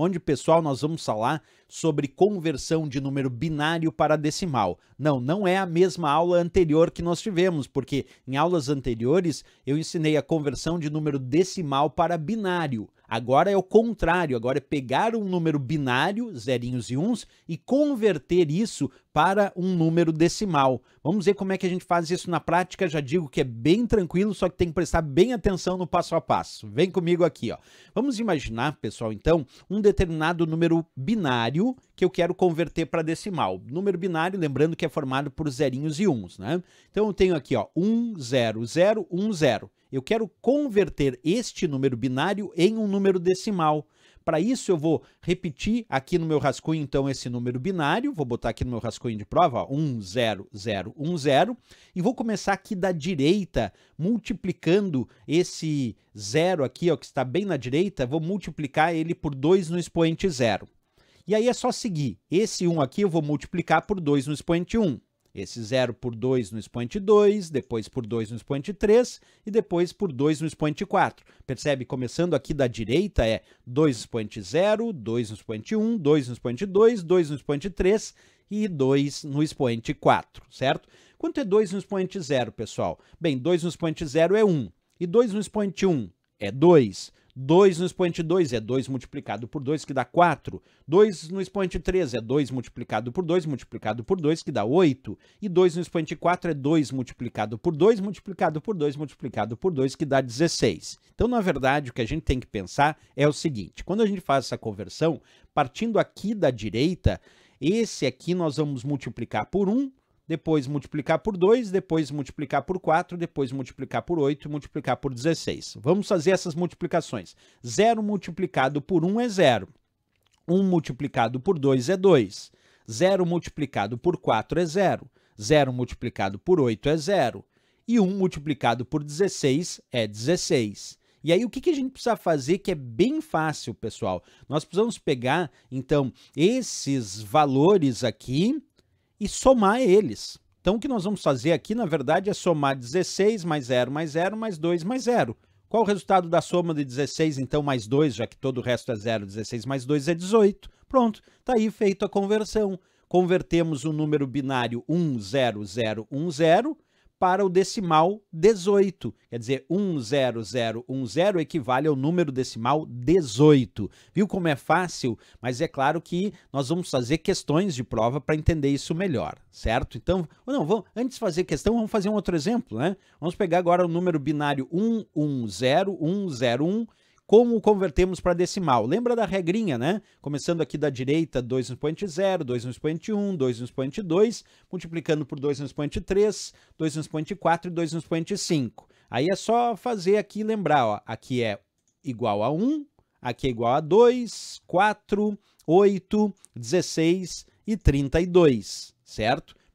onde, pessoal, nós vamos falar sobre conversão de número binário para decimal. Não, não é a mesma aula anterior que nós tivemos, porque em aulas anteriores eu ensinei a conversão de número decimal para binário. Agora é o contrário, agora é pegar um número binário, zerinhos e uns, e converter isso para um número decimal. Vamos ver como é que a gente faz isso na prática. Já digo que é bem tranquilo, só que tem que prestar bem atenção no passo a passo. Vem comigo aqui, ó. Vamos imaginar, pessoal, então, um determinado número binário que eu quero converter para decimal. Número binário, lembrando que é formado por zerinhos e uns, né? Então eu tenho aqui, ó, 1 0 0 1 0. Eu quero converter este número binário em um número decimal. Para isso, eu vou repetir aqui no meu rascunho, então, esse número binário. Vou botar aqui no meu rascunho de prova, 1, 0, 0, 1, 0. E vou começar aqui da direita, multiplicando esse zero aqui, ó, que está bem na direita, vou multiplicar ele por 2 no expoente zero. E aí é só seguir. Esse 1 aqui eu vou multiplicar por 2 no expoente 1. Esse 0 por 2 no expoente 2, depois por 2 no expoente 3 e depois por 2 no expoente 4. Percebe? Começando aqui da direita é 2 no expoente 0, 2 no expoente 1, 2 no expoente 2, 2 no expoente 3 e 2 no expoente 4, certo? Quanto é 2 no expoente 0, pessoal? Bem, 2 no expoente 0 é 1 e 2 no expoente 1 é 2. 2 no expoente 2 é 2 multiplicado por 2, que dá 4. 2 no expoente 3 é 2 multiplicado por 2 multiplicado por 2, que dá 8. E 2 no expoente 4 é 2 multiplicado por 2 multiplicado por 2 multiplicado por 2, que dá 16. Então, na verdade, o que a gente tem que pensar é o seguinte: quando a gente faz essa conversão, partindo aqui da direita, esse aqui nós vamos multiplicar por 1 depois multiplicar por 2, depois multiplicar por 4, depois multiplicar por 8 e multiplicar por 16. Vamos fazer essas multiplicações. 0 multiplicado por 1 é 0. 1 multiplicado por 2 é 2. 0 multiplicado por 4 é 0. 0 multiplicado por 8 é 0. E 1 multiplicado por 16 é 16. E aí, o que, que a gente precisa fazer que é bem fácil, pessoal? Nós precisamos pegar, então, esses valores aqui e somar eles. Então o que nós vamos fazer aqui, na verdade, é somar 16 mais 0 mais 0 mais 2 mais 0. Qual o resultado da soma de 16, então, mais 2, já que todo o resto é 0, 16 mais 2 é 18. Pronto, está aí feita a conversão. Convertemos o número binário 1001010 para o decimal 18. Quer dizer, 10010 equivale ao número decimal 18. Viu como é fácil? Mas é claro que nós vamos fazer questões de prova para entender isso melhor, certo? Então, não, vamos, antes de fazer questão, vamos fazer um outro exemplo, né? Vamos pegar agora o número binário 110101 como convertemos para decimal. Lembra da regrinha, né? Começando aqui da direita, 2 no expoente 0, 2 no expoente 1, 2 no expoente 2, multiplicando por 2 no expoente 3, 2 no expoente 4 e 2 no expoente 5. Aí é só fazer aqui e lembrar, ó, aqui é igual a 1, aqui é igual a 2, 4, 8, 16 e 32, certo?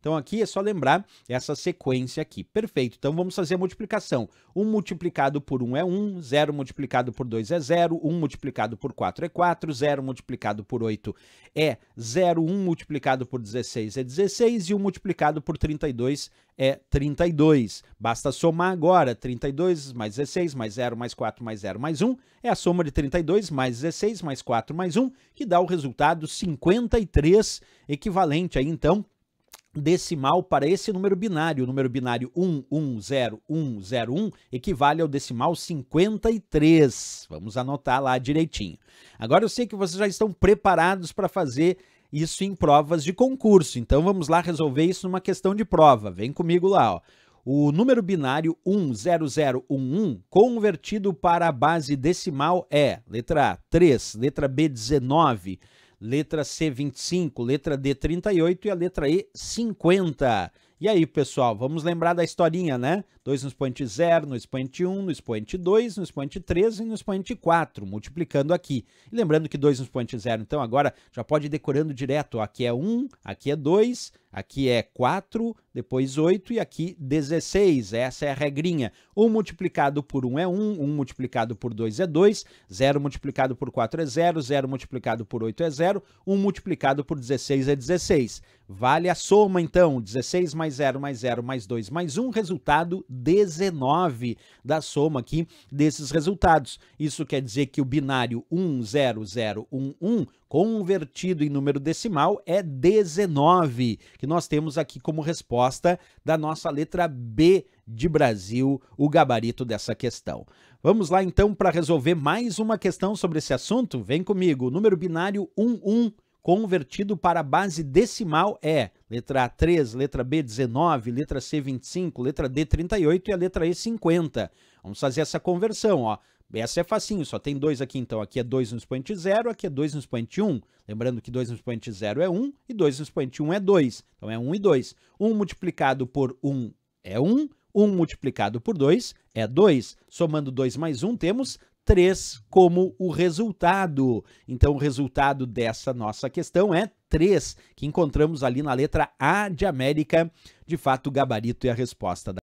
Então aqui é só lembrar essa sequência aqui. Perfeito, então vamos fazer a multiplicação. 1 multiplicado por 1 é 1, 0 multiplicado por 2 é 0, 1 multiplicado por 4 é 4, 0 multiplicado por 8 é 0, 1 multiplicado por 16 é 16 e 1 multiplicado por 32 é 32. Basta somar agora 32 mais 16 mais 0 mais 4 mais 0 mais 1 é a soma de 32 mais 16 mais 4 mais 1 que dá o resultado 53 equivalente aí então decimal para esse número binário. O número binário 110101 equivale ao decimal 53. Vamos anotar lá direitinho. Agora eu sei que vocês já estão preparados para fazer isso em provas de concurso. Então vamos lá resolver isso numa questão de prova. Vem comigo lá, ó. O número binário 10011 convertido para a base decimal é letra A 3, letra B 19, letra C 25, letra D 38 e a letra E 50. E aí, pessoal, vamos lembrar da historinha, né? 2 no expoente 0, no expoente 1, no expoente 2, no expoente 3 e no expoente 4, multiplicando aqui. E lembrando que 2 no expoente 0, então agora já pode ir decorando direto. Aqui é 1, aqui é 2, aqui é 4, depois 8 e aqui 16. Essa é a regrinha. 1 multiplicado por 1 é 1, 1 multiplicado por 2 é 2, 0 multiplicado por 4 é 0, 0 multiplicado por 8 é 0, 1 multiplicado por 16 é 16. Vale a soma, então. 16 mais 0 mais 0 mais 2 mais 1, resultado 19 da soma aqui desses resultados. Isso quer dizer que o binário 10011 convertido em número decimal é 19, que nós temos aqui como resposta da nossa letra B de Brasil, o gabarito dessa questão. Vamos lá então para resolver mais uma questão sobre esse assunto? Vem comigo. O número binário 11 convertido para base decimal é letra A 3, letra B 19, letra C 25, letra D 38 e a letra E 50. Vamos fazer essa conversão, ó. Essa é facinho, só tem 2 aqui então. Aqui é 2 no expoente 0, aqui é 2 no expoente 1. Um. Lembrando que 2 no expoente 0 é 1 um, e 2 no expoente 1 um é 2. Então é 1 um e 2. 1 um multiplicado por 1 um é 1, um, 1 um multiplicado por 2 é 2. Somando 2 mais 1 um, temos 3 como o resultado. Então, o resultado dessa nossa questão é 3, que encontramos ali na letra A de América. De fato, o gabarito e a resposta da